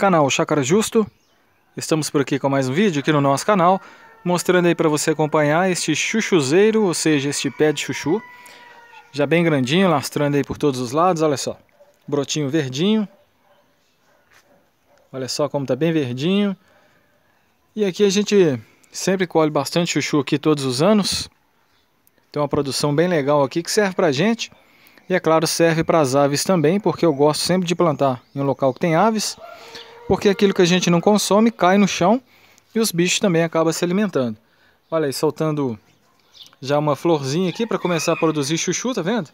canal Chácara Justo. Estamos por aqui com mais um vídeo aqui no nosso canal, mostrando aí para você acompanhar este chuchuzeiro, ou seja, este pé de chuchu, já bem grandinho, lastrando aí por todos os lados, olha só, brotinho verdinho, olha só como tá bem verdinho, e aqui a gente sempre colhe bastante chuchu aqui todos os anos, tem uma produção bem legal aqui que serve pra gente, e é claro, serve para as aves também, porque eu gosto sempre de plantar em um local que tem aves porque aquilo que a gente não consome cai no chão e os bichos também acabam se alimentando. Olha aí, soltando já uma florzinha aqui para começar a produzir chuchu, tá vendo?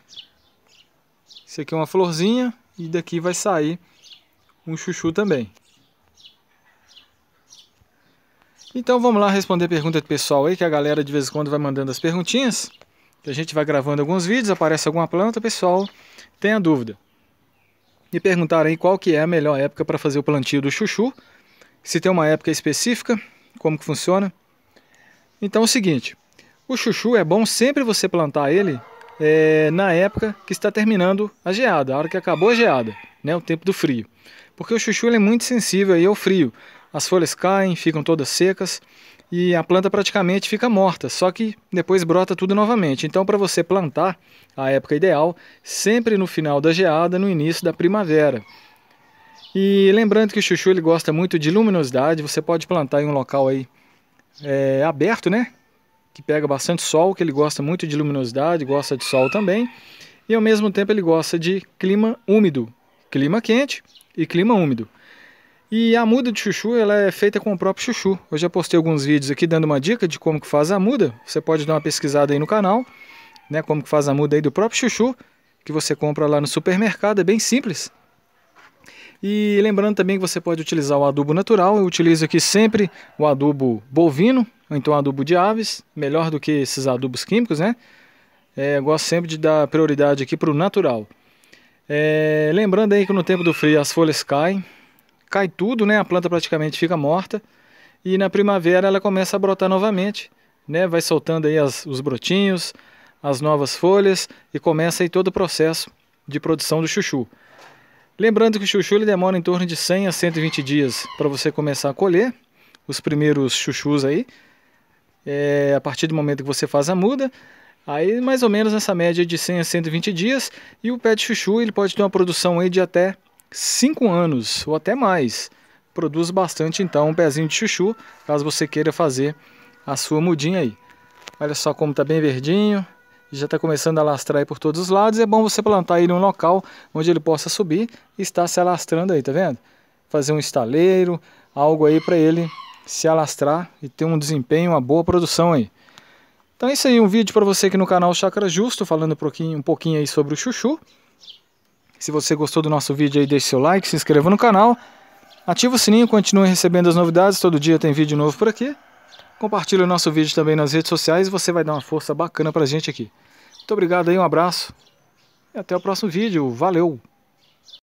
Isso aqui é uma florzinha e daqui vai sair um chuchu também. Então vamos lá responder pergunta do pessoal aí, que a galera de vez em quando vai mandando as perguntinhas. a gente vai gravando alguns vídeos, aparece alguma planta, pessoal tem a dúvida. Me perguntaram aí qual que é a melhor época para fazer o plantio do chuchu. Se tem uma época específica, como que funciona. Então é o seguinte, o chuchu é bom sempre você plantar ele é, na época que está terminando a geada, a hora que acabou a geada né, o tempo do frio. Porque o chuchu é muito sensível ao é frio. As folhas caem, ficam todas secas e a planta praticamente fica morta, só que depois brota tudo novamente. Então, para você plantar, a época ideal sempre no final da geada, no início da primavera. E lembrando que o chuchu ele gosta muito de luminosidade, você pode plantar em um local aí é, aberto, né? Que pega bastante sol, que ele gosta muito de luminosidade, gosta de sol também. E ao mesmo tempo ele gosta de clima úmido, clima quente e clima úmido. E a muda de chuchu ela é feita com o próprio chuchu. Eu já postei alguns vídeos aqui dando uma dica de como que faz a muda. Você pode dar uma pesquisada aí no canal, né? Como que faz a muda aí do próprio chuchu, que você compra lá no supermercado, é bem simples. E lembrando também que você pode utilizar o adubo natural. Eu utilizo aqui sempre o adubo bovino, ou então adubo de aves, melhor do que esses adubos químicos, né? É, eu gosto sempre de dar prioridade aqui para o natural. É, lembrando aí que no tempo do frio as folhas caem, cai tudo, né? A planta praticamente fica morta e na primavera ela começa a brotar novamente, né? Vai soltando aí as, os brotinhos, as novas folhas e começa aí todo o processo de produção do chuchu. Lembrando que o chuchu ele demora em torno de 100 a 120 dias para você começar a colher os primeiros chuchus aí. É, a partir do momento que você faz a muda, Aí mais ou menos nessa média de 100 a 120 dias e o pet chuchu ele pode ter uma produção aí de até 5 anos ou até mais. Produz bastante então um pezinho de chuchu, caso você queira fazer a sua mudinha aí. Olha só como está bem verdinho, já está começando a alastrar por todos os lados. É bom você plantar ele em um local onde ele possa subir e estar se alastrando aí, tá vendo? Fazer um estaleiro, algo aí para ele se alastrar e ter um desempenho, uma boa produção aí. Então é isso aí, um vídeo para você aqui no canal Chácara Justo, falando um pouquinho, um pouquinho aí sobre o chuchu. Se você gostou do nosso vídeo aí, deixe seu like, se inscreva no canal, ativa o sininho, continue recebendo as novidades, todo dia tem vídeo novo por aqui. Compartilhe o nosso vídeo também nas redes sociais, você vai dar uma força bacana pra gente aqui. Muito obrigado aí, um abraço e até o próximo vídeo. Valeu!